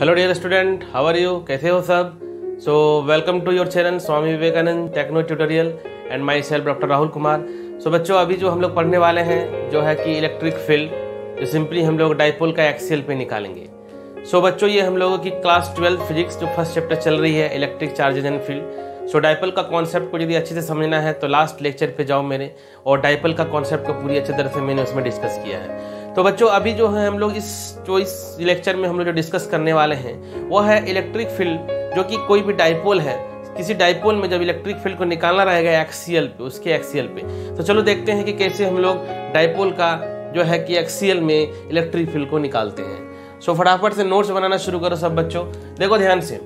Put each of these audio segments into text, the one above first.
Hello dear student how are you कैसे हो सब so welcome to your channel Swami Vivekananda techno tutorial and myself doctor Rahul Kumar so बच्चों अभी जो हम लोग पढ़ने वाले हैं जो है कि इलेक्ट्रिक फील्ड जो सिंपली हम लोग डाइपोल का एक्सेल पे निकालेंगे सो so, बच्चों ये हम लोगों की क्लास ट्वेल्व फिजिक्स जो फर्स्ट चैप्टर चल रही है electric charges and field so dipole का कॉन्सेप्ट को यदि अच्छे से समझना है तो लास्ट लेक्चर पे जाओ मेरे और डाइपल का कॉन्सेप्ट को पूरी अच्छे तरह से मैंने उसमें डिस्कस किया है तो बच्चों अभी जो है हम लोग इस जो इस लेक्चर में हम लोग जो डिस्कस करने वाले हैं वो है इलेक्ट्रिक फील्ड जो कि कोई भी डाइपोल है किसी डाइपोल में जब इलेक्ट्रिक फील्ड को निकालना रहेगा एक्सीएल पे उसके एक्सीएल पे तो चलो देखते हैं कि कैसे हम लोग डाइपोल का जो है कि एक्सीएल में इलेक्ट्रिक फील्ड को निकालते हैं सो फटाफट से नोट्स बनाना शुरू करो सब बच्चों देखो ध्यान से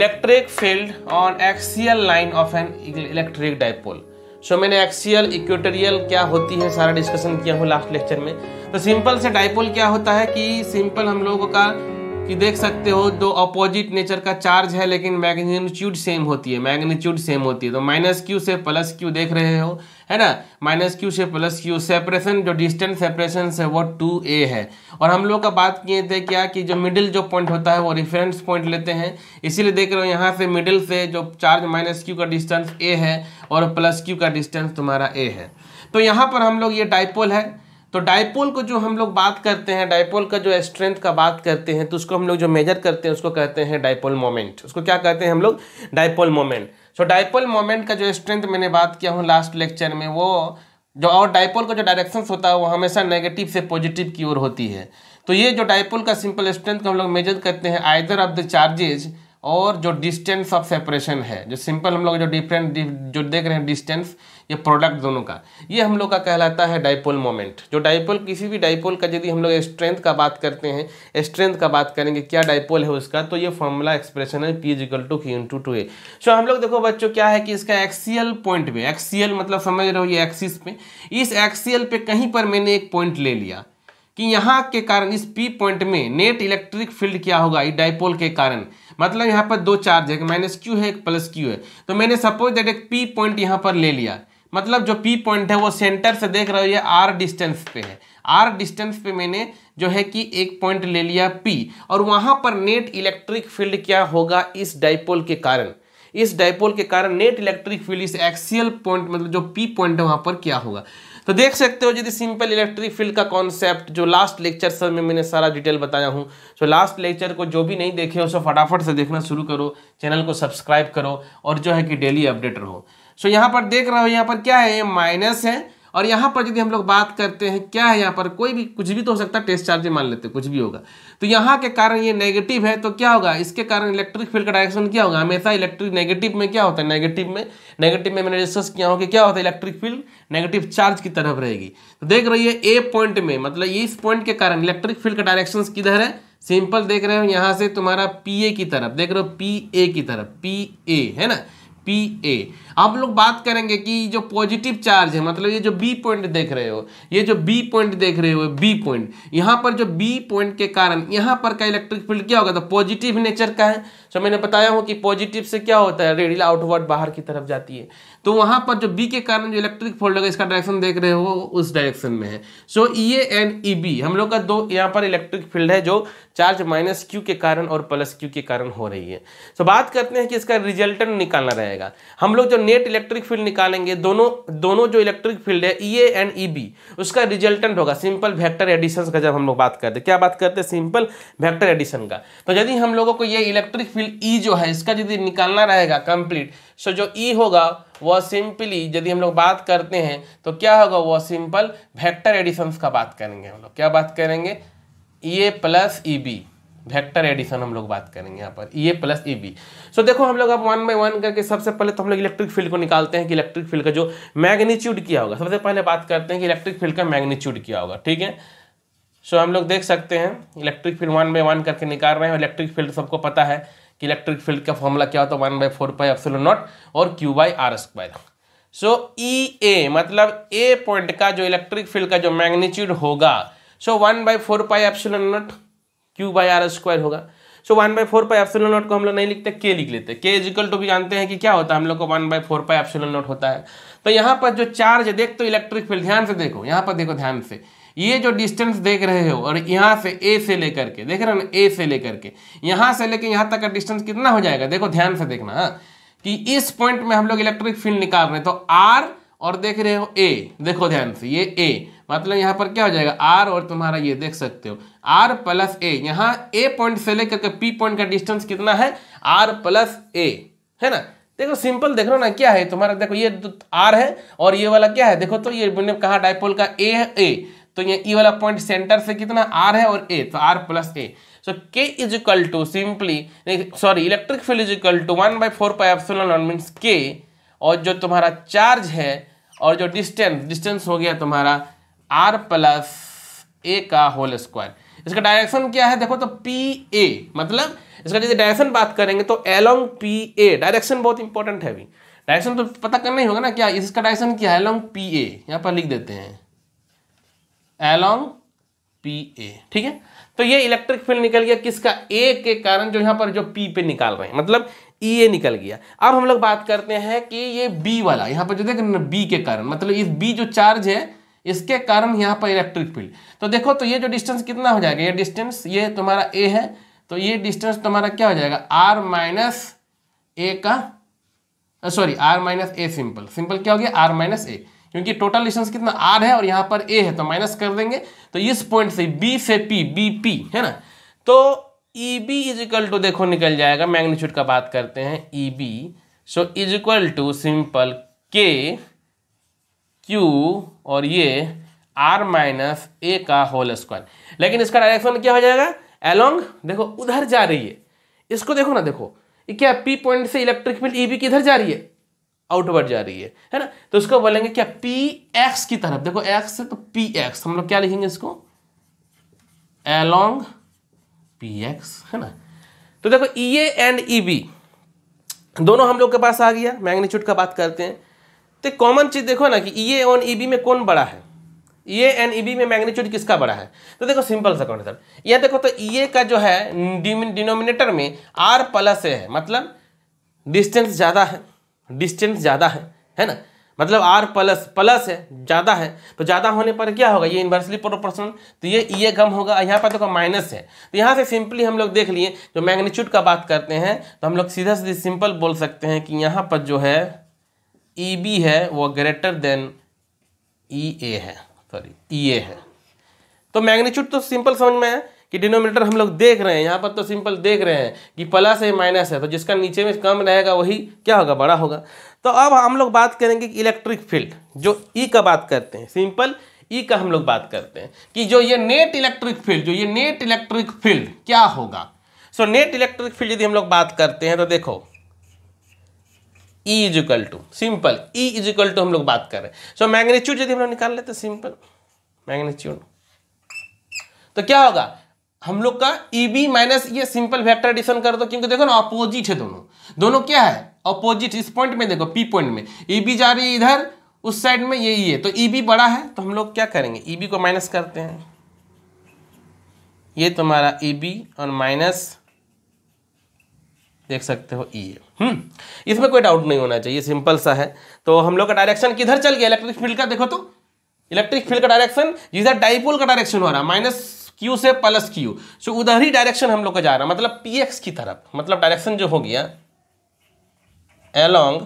electric field on axial line of an electric dipole so मैंने एक्सियल इक्वेटोरियल क्या होती है सारा डिस्कशन किया हूँ लास्ट लेक्चर में तो सिंपल से डाइपोल क्या होता है कि सिंपल हम लोगों का कि देख सकते हो दो अपोजिट नेचर का चार्ज है लेकिन मैग्नीट्यूड सेम होती है मैग्नीट्यूड सेम होती है तो माइनस क्यू से प्लस क्यू देख रहे हो है ना माइनस क्यू से प्लस क्यू सेपरेशन जो डिस्टेंस सेपरेशन है वो टू ए है और हम लोग का बात किए थे क्या कि जो मिडिल जो पॉइंट होता है वो रिफरेंस पॉइंट लेते हैं इसीलिए देख रहे हो यहाँ से मिडिल से जो चार्ज माइनस क्यू का डिस्टेंस ए है और प्लस क्यू का डिस्टेंस तुम्हारा ए है तो यहाँ पर हम लोग ये डाइपोल है तो डायपोल को जो हम लोग बात करते हैं डायपोल का जो स्ट्रेंथ का बात करते हैं तो उसको हम लोग जो मेजर करते हैं उसको कहते हैं डायपोल मोमेंट उसको क्या कहते हैं हम लोग dipole moment so dipole moment का जो स्ट्रेंथ मैंने बात किया हूँ लास्ट लेक्चर में वो जो और डायपोल का जो डायरेक्शन होता है वो हमेशा नेगेटिव से पॉजिटिव की ओर होती है तो ये जो डायपोल का सिंपल स्ट्रेंथ का हम लोग मेजर करते हैं आइदर ऑफ द चार्जेज और जो डिस्टेंस ऑफ सेपरेशन है जो सिंपल हम लोग जो डिफरेंट जो देख रहे हैं डिस्टेंस ये प्रोडक्ट दोनों का ये हम लोग का कहलाता है डाइपोल मोमेंट जो डाइपोल किसी भी डाइपोल का यदि हम लोग स्ट्रेंथ का बात करते हैं स्ट्रेंथ का बात करेंगे क्या डाइपोल है उसका तो ये फॉर्मूला एक्सप्रेशन है P is equal to Q into two A so हम लोग देखो बच्चों क्या है कि इसका एक्सीएल पॉइंट में एक्सीएल मतलब समझ रहे हो ये एक्सिस पे इस एक्सीएल पे कहीं पर मैंने एक पॉइंट ले लिया कि यहाँ के कारण इस पी पॉइंट में नेट इलेक्ट्रिक फील्ड क्या होगा ये डाइपोल के कारण मतलब यहाँ पर दो चार्ज है माइनस क्यू है एक प्लस क्यू है तो मैंने सपोज दैट एक पी पॉइंट यहाँ पर ले लिया मतलब जो पी पॉइंट है वो सेंटर से देख रहे हो ये आर डिस्टेंस पे है आर डिस्टेंस पे मैंने जो है कि एक पॉइंट ले लिया पी और वहाँ पर नेट इलेक्ट्रिक फील्ड क्या होगा इस डाइपोल के कारण इस डाइपोल के कारण नेट इलेक्ट्रिक फील्ड इस एक्सियल पॉइंट मतलब जो पी पॉइंट है वहाँ पर क्या होगा तो देख सकते हो यदि सिंपल इलेक्ट्रिक फील्ड का कॉन्सेप्ट जो लास्ट लेक्चर सर में मैंने सारा डिटेल बताया हूँ तो लास्ट लेक्चर को जो भी नहीं देखे हो सो फटाफट से देखना शुरू करो चैनल को सब्सक्राइब करो और जो है कि डेली अपडेट रहो सो यहाँ पर देख रहे हो यहाँ पर क्या है ये माइनस है और यहाँ पर यदि हम लोग बात करते हैं क्या है यहाँ पर कोई भी कुछ भी तो हो सकता है टेस्ट चार्ज मान लेते हैं कुछ भी होगा तो यहाँ के कारण ये नेगेटिव है तो क्या होगा इसके कारण इलेक्ट्रिक फील्ड का डायरेक्शन क्या होगा हमेशा इलेक्ट्रिक नेगेटिव में क्या होता है नेगेटिव में नेगेटिव में मैंने डिस्कस किया हो कि क्या होता है इलेक्ट्रिक फील्ड नेगेटिव चार्ज की तरफ रहेगी तो देख रही है ए पॉइंट में मतलब इस पॉइंट के कारण इलेक्ट्रिक फील्ड का डायरेक्शन किधर है सिंपल देख रहे हो यहाँ से तुम्हारा पी ए की तरफ देख रहे हो पी ए की तरफ पी ए है ना पी ए अब लोग बात करेंगे कि जो पॉजिटिव चार्ज है मतलब ये जो बी पॉइंट देख रहे हो ये जो बी पॉइंट देख रहे हो बी पॉइंट यहाँ पर जो बी पॉइंट के कारण यहाँ पर का इलेक्ट्रिक फील्ड क्या होगा तो पॉजिटिव नेचर का है तो मैंने बताया हूँ कि पॉजिटिव से क्या होता है रेडियल आउटवर्ड बाहर की तरफ जाती है तो वहाँ पर जो बी के कारण जो इलेक्ट्रिक फील्ड होगा इसका डायरेक्शन देख रहे हो उस डायरेक्शन में है सो E A and E B हम लोग का दो यहाँ पर इलेक्ट्रिक फील्ड है जो चार्ज माइनस क्यू के कारण और प्लस क्यू के कारण हो रही है सो बात करते हैं कि इसका रिजल्टन निकालना रहेगा हम लोग जो नेट इलेक्ट्रिक फील्ड निकालेंगे दोनों दोनों जो इलेक्ट्रिक फील्ड है E A and E B उसका रिजल्टेंट होगा सिंपल वेक्टर एडिशन का जब हम लोग बात करते हैं क्या बात करते हैं सिंपल वेक्टर एडिशन का तो यदि हम लोगों को ये इलेक्ट्रिक फील्ड ई जो है इसका यदि निकालना रहेगा कंप्लीट सो जो ई e होगा वह सिंपली यदि हम लोग बात करते हैं तो क्या होगा वह सिंपल वेक्टर एडिशन का बात करेंगे हम लोग क्या बात करेंगे E A plus E B vector addition हम लोग बात करेंगे यहाँ पर ए प्लस ई बी सो देखो हम लोग अब वन बाई वन करके सबसे पहले तो हम लोग इलेक्ट्रिक फील्ड को निकालते हैं कि इलेक्ट्रिक फील्ड का जो मैग्नीट्यूड क्या होगा सबसे पहले बात करते हैं कि इलेक्ट्रिक फील्ड का मैग्नीट्यूड क्या होगा ठीक है सो हम लोग देख सकते हैं electric field one by one करके निकाल रहे हैं इलेक्ट्रिक फील्ड सबको पता है कि इलेक्ट्रिक फील्ड का फॉर्मूला क्या होता है one by four pi F naught और Q by R square so E A मतलब ए पॉइंट का जो इलेक्ट्रिक फील्ड का जो मैग्नीट्यूड होगा so one by four pi F naught Q by R square होगा so one by four pi epsilon naught को हम लोग नहीं लिखते के लिख लेते के इजिकल टू भी जानते हैं कि क्या होता है हम लोग को one by four pi epsilon naught होता है तो यहाँ पर जो चार्ज देख तो इलेक्ट्रिक फील्ड ध्यान से देखो यहाँ पर देखो ध्यान से ये जो डिस्टेंस देख रहे हो और यहाँ से ए से लेकर के देख रहे हो ना ए से लेकर के यहाँ से लेकर यहाँ तक का डिस्टेंस कितना हो जाएगा देखो ध्यान से देखना हाँ कि इस पॉइंट में हम लोग इलेक्ट्रिक फील्ड निकाल रहे हैं तो आर और देख रहे हो ए देखो ध्यान से ये ए मतलब यहाँ पर क्या हो जाएगा आर और तुम्हारा ये देख सकते हो आर प्लस ए यहाँ ए पॉइंट से लेकर के पी पॉइंट का डिस्टेंस कितना है आर प्लस ए है ना देखो सिंपल देख रहे हो ना क्या है तुम्हारा देखो ये तो आर है और ये वाला क्या है देखो तो ये मैंने कहा डायपोल का ए है ए तो ये ई e वाला पॉइंट सेंटर से कितना आर है और ए तो are plus A so K is equal to simply sorry electric field is equal to one by four pi epsilon means K और जो तुम्हारा चार्ज है और जो डिस्टेंस डिस्टेंस हो गया तुम्हारा आर प्लस ए का होल स्क्वायर इसका डायरेक्शन क्या है देखो तो पी ए मतलब इसका जैसे डायरेक्शन बात करेंगे तो एलोंग पी ए डायरेक्शन बहुत इंपॉर्टेंट है अभी डायरेक्शन तो पता करना ही होगा ना क्या इसका डायरेक्शन क्या है एलोंग पी ए यहाँ पर लिख देते हैं एलोंग पी ए ठीक है तो ये इलेक्ट्रिक फील्ड निकल गया किसका ए के कारण जो यहाँ पर जो पी पे निकाल रहे हैं मतलब ई e ए निकल गया अब हम लोग बात करते हैं कि ये बी वाला यहाँ पर जो देख बी के कारण मतलब इस बी जो चार्ज है इसके कारण यहाँ पर इलेक्ट्रिक फील्ड तो देखो तो ये जो डिस्टेंस कितना हो जाएगा ये डिस्टेंस ये तुम्हारा ए है तो ये डिस्टेंस तुम्हारा क्या हो जाएगा आर माइनस ए का sorry R minus A simple simple क्या हो गया आर माइनस ए क्योंकि टोटल डिस्टेंस कितना आर है और यहाँ पर ए है तो माइनस कर देंगे तो इस पॉइंट से बी से पी बी पी है ना तो E B is equal to देखो निकल जाएगा मैग्नीट्यूड का बात करते हैं E B so is equal to simple K Q और ये आर माइनस ए का होल स्क्वायर लेकिन इसका डायरेक्शन क्या हो जाएगा एलोंग देखो उधर जा रही है इसको देखो ना देखो ये क्या पी पॉइंट से इलेक्ट्रिक फील्ड ई बी किधर जा रही है आउटवर्ड जा रही है है ना तो इसको बोलेंगे क्या पी एक्स की तरफ देखो एक्स से तो पी एक्स हम लोग क्या लिखेंगे इसको एलोंग पी एक्स है ना तो देखो ई ए एंड ई बी दोनों हम लोग के पास आ गया मैग्नीट्यूड का बात करते हैं तो कॉमन चीज़ देखो ना कि ई ए ऑन ई बी में कौन बड़ा है ई एंड ई बी में मैग्नीट्यूड किसका बड़ा है तो देखो सिंपल सा कौन सर यह देखो तो ई e का जो है डिनोमिनेटर में आर प्लस ए है मतलब डिस्टेंस ज़्यादा है डिस्टेंस ज़्यादा है है ना मतलब आर प्लस प्लस है ज़्यादा है तो ज़्यादा होने पर क्या होगा ये इन्वर्सली प्रोपोर्शनल तो ये ई e कम होगा यहाँ पर देखो माइनस है तो यहाँ से सिंपली हम लोग देख लिए जो मैग्नीट्यूड का बात करते हैं तो हम लोग सीधा सीधे सिंपल बोल सकते हैं कि यहाँ पर जो है ई e बी है वो ग्रेटर देन ई ए है सॉरी ई ए है तो मैग्नीट्यूड तो सिंपल समझ में है कि डिनोमिनेटर हम लोग देख रहे हैं यहाँ पर तो सिंपल देख रहे हैं कि प्लस है माइनस है तो जिसका नीचे में कम रहेगा वही क्या होगा बड़ा होगा तो अब हम लोग बात करेंगे कि इलेक्ट्रिक फील्ड जो ई e का बात करते हैं सिंपल ई e का हम लोग बात करते हैं कि जो ये नेट इलेक्ट्रिक फील्ड जो ये नेट इलेक्ट्रिक फील्ड क्या होगा सो नेट इलेक्ट्रिक फील्ड यदि हम लोग बात करते हैं तो देखो E is equal to simple E is equal to हम लोग बात कर रहे हैं सो मैग्नीट्यूड यदि हम लोग निकाल लेते सिंपल मैग्नीट्यूड तो क्या होगा हम लोग का ई बी माइनस ये सिंपल वेक्टर एडिशन कर दो क्योंकि देखो ना अपोजिट है दोनों दोनों क्या है अपोजिट इस पॉइंट में देखो पी पॉइंट में ई e बी जा रही है इधर उस साइड में ये ई है तो ई e बी बड़ा है तो हम लोग क्या करेंगे ई e बी को माइनस करते हैं ये तुम्हारा ई बी और माइनस देख सकते हो ई e. हम्म इसमें कोई डाउट नहीं होना चाहिए सिंपल सा है तो हम लोग का डायरेक्शन किधर चल गया इलेक्ट्रिक फील्ड का देखो तो इलेक्ट्रिक फील्ड का डायरेक्शन जिधर डाइपोल का डायरेक्शन हो रहा माइनस क्यू से प्लस क्यू सो उधर ही डायरेक्शन हम लोग का जा रहा मतलब पी एक्स की तरफ मतलब डायरेक्शन जो हो गया एलोंग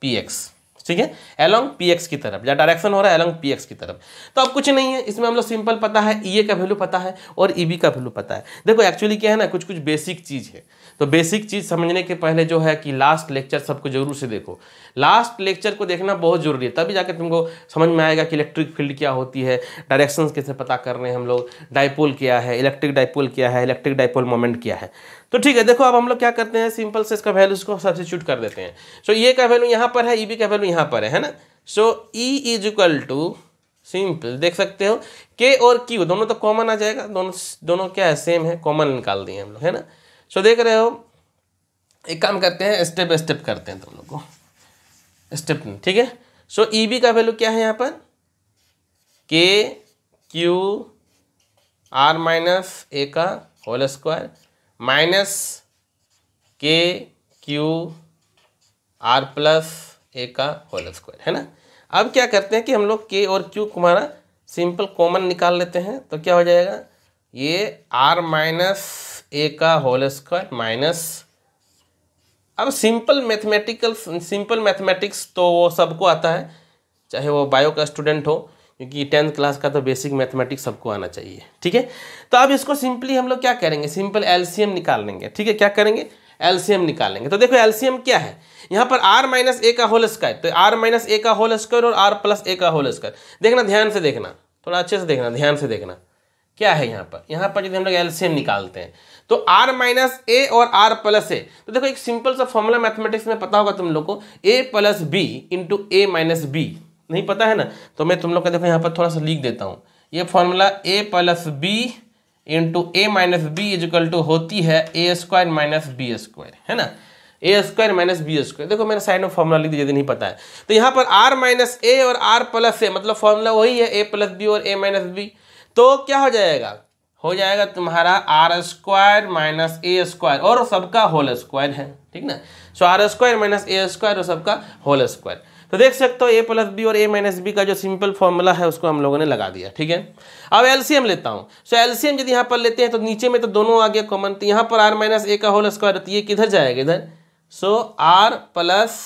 पी एक्स ठीक है एलोंग पी एक्स की तरफ या डायरेक्शन हो रहा है एलोंग पी एक्स की तरफ तो अब कुछ नहीं है इसमें हम लोग सिंपल पता है ई e ए का वैल्यू पता है और ई e बी का वैल्यू पता है देखो एक्चुअली क्या है ना कुछ कुछ बेसिक चीज़ है तो बेसिक चीज़ समझने के पहले जो है कि लास्ट लेक्चर सबको जरूर से देखो लास्ट लेक्चर को देखना बहुत ज़रूरी है तभी जाकर तुमको समझ में आएगा कि इलेक्ट्रिक फील्ड क्या होती है डायरेक्शंस कैसे पता कर रहे हैं हम लोग डाइपोल क्या है इलेक्ट्रिक डाइपोल क्या है इलेक्ट्रिक डाइपोल मोमेंट क्या है तो ठीक है देखो अब हम लोग क्या करते हैं सिंपल से इसका वैल्यू इसको सबसे सब्सिट्यूट कर देते हैं सो ई ये का वैल्यू यहाँ पर है ई बी का वैल्यू यहाँ पर है ना so E is equal to simple देख सकते हो के और क्यू दोनों तो कॉमन आ जाएगा दोनों दोनों क्या है सेम है कॉमन निकाल दिए हम लोग है ना सो देख रहे हो एक काम करते हैं स्टेप स्टेप करते हैं तुम लोग को स्टेप ठीक है सो ई बी का वैल्यू क्या है यहाँ पर के क्यू आर माइनस ए का whole square minus K Q R plus A का होल स्क्वायर है ना अब क्या करते हैं कि हम लोग के और क्यू हमारा सिंपल कॉमन निकाल लेते हैं तो क्या हो जाएगा ये आर माइनस ए का होल स्क्वायर माइनस अब सिंपल मैथमेटिकल सिंपल मैथमेटिक्स तो वो सबको आता है चाहे वो बायो का स्टूडेंट हो क्योंकि टेंथ क्लास का तो बेसिक मैथमेटिक्स सबको आना चाहिए ठीक है तो अब इसको सिंपली हम लोग क्या करेंगे सिंपल एलसीएम निकाल लेंगे ठीक है क्या करेंगे एलसीएम निकाल लेंगे तो देखो एलसीएम क्या है यहाँ पर आर माइनस ए का होल स्क्वायर तो आर माइनस ए का होल स्क्वायर और आर प्लस ए का होल स्क्वायर देखना ध्यान से देखना थोड़ा अच्छे से देखना ध्यान से देखना क्या है यहाँ पर यहाँ पर यदि हम लोग एल्सियम निकालते हैं तो आर माइनस ए और आर प्लस ए तो देखो एक सिंपल सा फॉर्मूला मैथमेटिक्स में पता होगा तुम लोग को A plus B into A minus B नहीं पता है ना तो मैं तुम लोग का देखो यहाँ पर थोड़ा सा लिख देता हूँ ये formula A plus B into A minus B is equal to होती है A square minus B square है ना A square minus B square देखो मैंने साइड में फॉर्मूला लिख दिया यदि नहीं पता है तो यहाँ पर आर माइनस ए और आर प्लस ए मतलब फॉर्मूला वही है ए प्लस बी और ए माइनस बी तो क्या हो जाएगा हो जाएगा तुम्हारा R square minus A square और सबका होल स्क्वायर है ठीक ना so R square minus A square और सबका होल स्क्वायर तो देख सकते हो ए प्लस बी और ए माइनस बी का जो सिंपल फॉर्मूला है उसको हम लोगों ने लगा दिया ठीक है अब एलसीएम लेता हूँ सो एलसीएम यदि यहाँ पर लेते हैं तो नीचे में तो दोनों आ गया कॉमन तो यहाँ पर आर माइनस ए का होल तो स्क्वायर ये किधर जाएगा इधर सो आर प्लस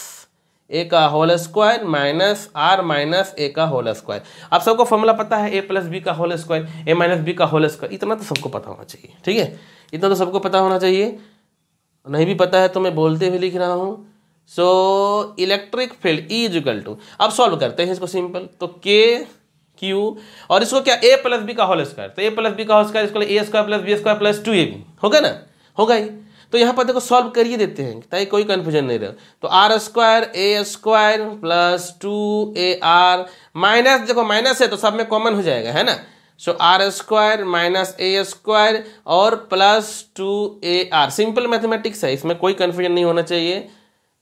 ए का whole square minus R minus A का होल स्क्वायर आप सबको फॉर्मूला पता है ए प्लस बी का whole square A minus B का होल स्क्वायर इतना तो सबको पता होना चाहिए ठीक है इतना तो सबको पता होना चाहिए नहीं भी पता है तो मैं बोलते हुए लिख रहा हूँ so electric field E equal to अब सॉल्व करते हैं इसको सिंपल तो के क्यू और इसको क्या ए प्लस बी का होल स्क्वायर तो ए प्लस बी का होल स्क्वायर इसको A square plus B square plus two A B होगा ना होगा ही तो यहाँ पर देखो सॉल्व कर ही देते हैं ताकि कोई कन्फ्यूजन नहीं रहे तो R square A square plus two A R minus देखो माइनस है तो सब में कॉमन हो जाएगा है ना so R square minus A square और plus two A R simple mathematics है इसमें कोई कन्फ्यूजन नहीं होना चाहिए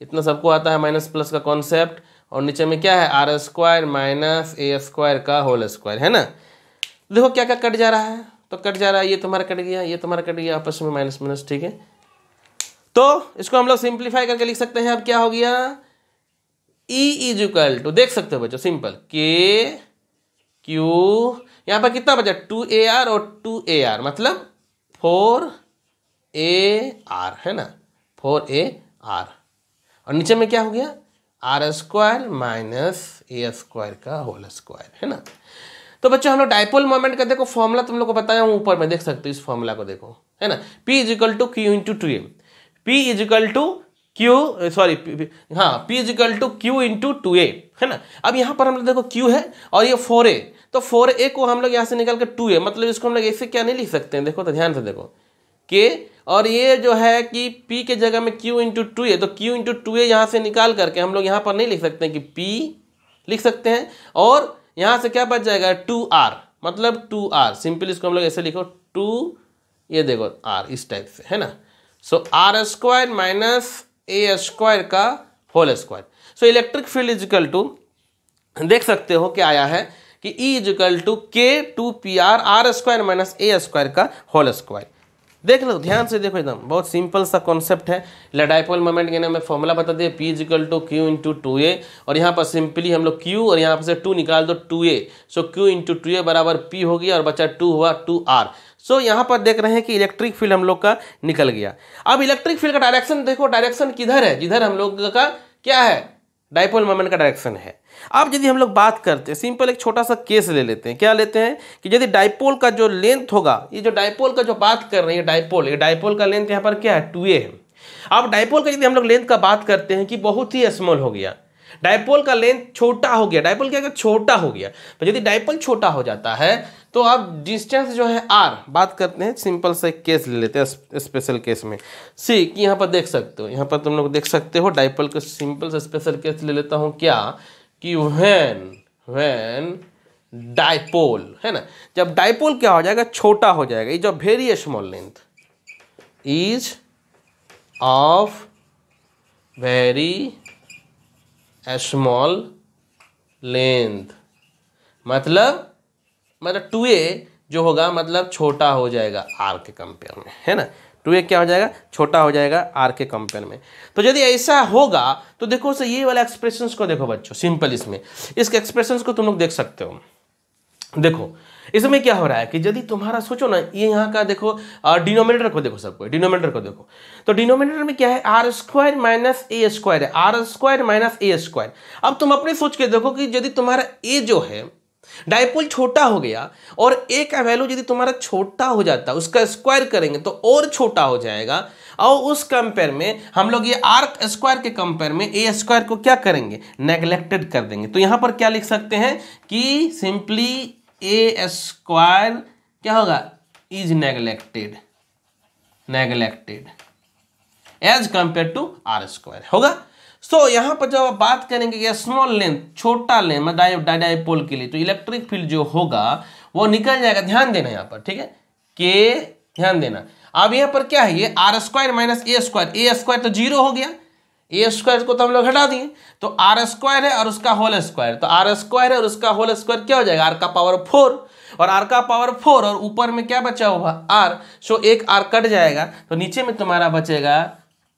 इतना सबको आता है माइनस प्लस का कॉन्सेप्ट और नीचे में क्या है R square minus A square का होल स्क्वायर है ना देखो क्या क्या कट जा रहा है तो कट जा रहा है ये तुम्हारा कट गया ये तुम्हारा कट गया आपस में माइनस माइनस ठीक है तो इसको हम लोग सिंप्लीफाई करके लिख सकते हैं अब क्या हो गया ई इज इक्वल टू देख सकते हो बच्चों सिंपल के क्यू यहां पर कितना बचा टू ए आर और टू ए आर मतलब फोर ए आर है ना फोर ए आर और नीचे में क्या हो गया R square minus A square का होल स्क्वायर है ना तो बच्चों हम लोग डायपोल मोमेंट का देखो फॉर्मूला तुम लोग को बताया हूं ऊपर में देख सकते हो इस फॉर्मूला को देखो है ना P is equal to Q into two M P is equal to Q sorry हाँ P is equal to Q into two A है ना अब यहाँ पर हम लोग देखो Q है और ये फोर ए तो फोर ए को हम लोग यहाँ से निकाल कर टू ए मतलब इसको हम लोग ऐसे क्या नहीं लिख सकते हैं देखो तो ध्यान से देखो के और ये जो है कि P के जगह में Q इंटू टू ए तो Q इंटू टू ए यहाँ से निकाल करके हम लोग यहाँ पर नहीं लिख सकते हैं कि P लिख सकते हैं और यहाँ से क्या बच जाएगा टू आर मतलब टू आर सिंपल इसको हम लोग ऐसे लिखो टू ये देखो आर इस टाइप से है ना so R square minus A square का whole square so electric field is equal to देख सकते हो क्या आया है कि E is equal to K two P R R square minus A square का होल स्क्वायर देख लो ध्यान से देखो एकदम बहुत सिंपल सा कॉन्सेप्ट है लडाइपोल मोमेंट के नाम फॉर्मूला बता दिया P is equal to Q into two A और यहाँ पर सिंपली हम लोग क्यू और यहाँ पर से टू निकाल दो two A so Q into two A बराबर पी हो गया और बचा टू हुआ टू आर सो so, यहाँ पर देख रहे हैं कि इलेक्ट्रिक फील्ड हम लोग का निकल गया अब इलेक्ट्रिक फील्ड का डायरेक्शन देखो डायरेक्शन किधर है जिधर हम लोग का क्या है डायपोल मोमेंट का डायरेक्शन है अब यदि हम लोग बात करते हैं सिंपल एक छोटा सा केस ले लेते हैं क्या लेते हैं कि यदि डायपोल का जो लेंथ होगा ये जो डायपोल का जो बात कर रहे हैं डायपोल ये डायपोल का लेंथ यहाँ पर क्या है टू है अब डायपोल का यदि हम लोग लेंथ का बात करते हैं कि बहुत ही स्मॉल हो गया डायपोल का लेंथ छोटा हो गया डायपोल क्या छोटा हो गया पर तो यदि डायपोल छोटा हो जाता है तो अब डिस्टेंस जो है आर बात करते हैं सिंपल से एक केस ले लेते हैं स्पेशल केस में सी कि यहाँ पर देख सकते हो यहाँ पर तुम लोग देख सकते हो डाइपल का सिंपल से स्पेशल केस ले लेता हूँ क्या कि वैन वैन डाइपोल है ना जब डाइपोल क्या हो जाएगा छोटा हो जाएगा is of very small length is of very small length मतलब मतलब टू ए जो होगा मतलब छोटा हो जाएगा आर के कंपेयर में है ना टू ए क्या हो जाएगा छोटा हो जाएगा आर के कंपेयर में तो यदि ऐसा होगा तो देखो सर ये वाला एक्सप्रेशन को देखो बच्चों सिंपल इसमें इसके एक्सप्रेशन को तुम लोग देख सकते हो देखो इसमें क्या हो रहा है कि यदि तुम्हारा सोचो ना ये यहाँ का देखो डिनोमिनेटर को देखो सबको डिनोमिनेटर को देखो तो डिनोमिनेटर में क्या है R square minus A square है R square minus A square अब तुम अपने सोच के देखो कि यदि तुम्हारा ए जो है डायपोल छोटा हो गया और ए का वैल्यू यदि तुम्हारा छोटा हो जाता उसका स्क्वायर करेंगे तो और छोटा हो जाएगा और उस कंपेयर में हम लोग ये आर स्क्वायर के कंपेयर में ए स्क्वायर को क्या करेंगे नेग्लेक्टेड कर देंगे तो यहां पर क्या लिख सकते हैं कि सिंपली ए स्क्वायर क्या होगा is neglected neglected as compare to R square होगा सो so, यहाँ पर जब आप बात करेंगे कि स्मॉल लेंथ छोटा लेंथ में डाई पोल के लिए तो इलेक्ट्रिक फील्ड जो होगा वो निकल जाएगा ध्यान देना यहाँ पर ठीक है के ध्यान देना अब यहाँ पर क्या है ये R square minus A square A square तो जीरो हो गया ए स्क्वायर को तो हम लोग हटा दिए तो आर स्क्वायर है और उसका होल स्क्वायर तो आर स्क्वायर है और उसका होल स्क्वायर क्या हो जाएगा आर का पावर फोर और आर का पावर फोर और ऊपर में क्या बचा हुआ आर सो एक आर कट जाएगा तो नीचे में तुम्हारा बचेगा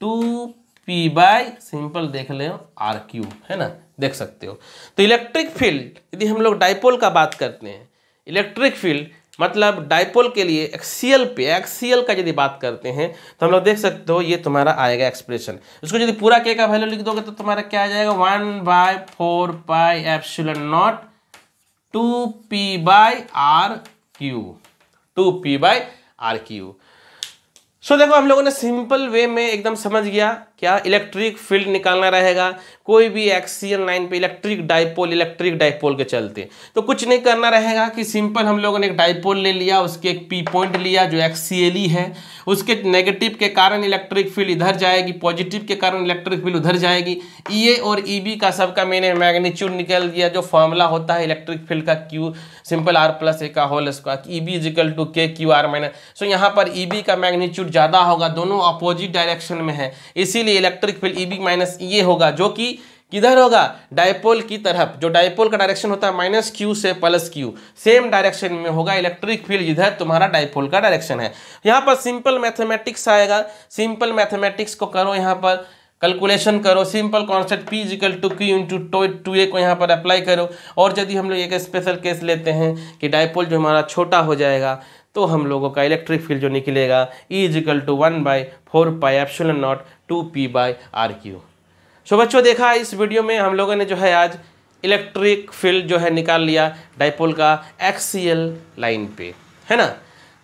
टू पी बाय सिंपल देख ले आर क्यू है ना देख सकते हो तो इलेक्ट्रिक फील्ड यदि हम लोग डाइपोल का बात करते हैं इलेक्ट्रिक फील्ड मतलब डाइपोल के लिए एक्सीएल पे एक्सीएल का यदि बात करते हैं तो हम लोग देख सकते हो ये तुम्हारा आएगा एक्सप्रेशन इसको यदि पूरा के का वैल्यू लिख दोगे तो तुम्हारा क्या आ जाएगा one by four by epsilon naught two P by R Q two P by R Q so देखो हम लोगों ने सिंपल वे में एकदम समझ गया क्या इलेक्ट्रिक फील्ड निकालना रहेगा कोई भी एक्सीएल लाइन पे इलेक्ट्रिक डाइपोल इलेक्ट्रिक डाइपोल के चलते तो कुछ नहीं करना रहेगा कि सिंपल हम लोगों ने एक डाइपोल ले लिया उसके एक पी पॉइंट लिया जो एक्सियली है उसके नेगेटिव के कारण इलेक्ट्रिक फील्ड इधर जाएगी पॉजिटिव के कारण इलेक्ट्रिक फील्ड उधर जाएगी ई e ए और ई e बी का सबका मैंने मैग्नीच्यूड निकल दिया जो फॉर्मूला होता है इलेक्ट्रिक फील्ड का Q simple R plus A का whole square E B is equal to K Q R minus so यहाँ पर ई e बी का मैग्नीच्यूड ज़्यादा होगा दोनों अपोजिट डायरेक्शन में है इसी इसीलिए electric field E B minus ये होगा जो कि किधर होगा डायपोल की तरफ जो डायपोल का डायरेक्शन होता है माइनस क्यू से प्लस क्यू सेम डायरेक्शन में होगा इलेक्ट्रिक फील्ड इधर तुम्हारा डायपोल का डायरेक्शन है यहाँ पर सिंपल मैथमेटिक्स आएगा सिंपल मैथमेटिक्स को करो यहाँ पर कैलकुलेशन करो simple concept P is equal to Q into to two A को यहाँ पर अप्लाई करो और यदि हम लोग एक स्पेशल केस लेते हैं कि डायपोल जो हमारा छोटा हो जाएगा तो हम लोगों का इलेक्ट्रिक फील्ड जो निकलेगा E is equal to one by four pi epsilon naught two P by R Q so बच्चों देखा इस वीडियो में हम लोगों ने जो है आज इलेक्ट्रिक फील्ड जो है निकाल लिया डायपोल का एक्सीएल लाइन पे है ना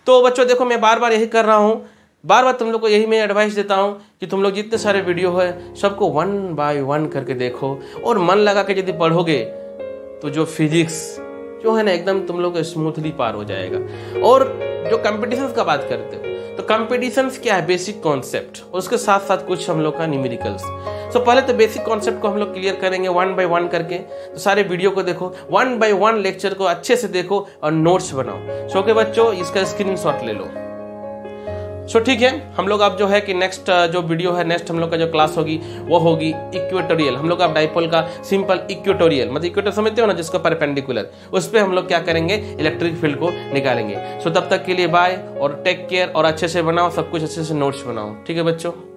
तो बच्चों देखो मैं बार बार यही कर रहा हूँ बार बार तुम लोग को यही मैं एडवाइस देता हूँ कि तुम लोग जितने सारे वीडियो है सबको वन बाय वन करके देखो और मन लगा के यदि पढ़ोगे तो जो फिजिक्स जो है ना एकदम तुम लोग स्मूथली पार हो जाएगा और जो कंपटीशन का बात करते हो तो कंपटीशन क्या है बेसिक कॉन्सेप्ट और उसके साथ साथ कुछ हम लोग का न्यूमेरिकल्स सो so, पहले तो बेसिक कॉन्सेप्ट को हम लोग क्लियर करेंगे वन बाय वन करके तो सारे वीडियो को देखो वन बाय वन लेक्चर को अच्छे से देखो और नोट्स बनाओ सो so, के बच्चों इसका स्क्रीन ले लो सो so, ठीक है हम लोग अब जो है कि नेक्स्ट uh, जो वीडियो है नेक्स्ट हम लोग का जो क्लास होगी वो होगी इक्वेटोरियल हम लोग अब डाइपोल का सिंपल इक्वेटोरियल मतलब इक्वेटर समझते हो ना जिसको परपेंडिकुलर उस पर हम लोग क्या करेंगे इलेक्ट्रिक फील्ड को निकालेंगे सो so, तब तक के लिए बाय और टेक केयर और अच्छे से बनाओ सब कुछ अच्छे से नोट्स बनाओ ठीक है बच्चों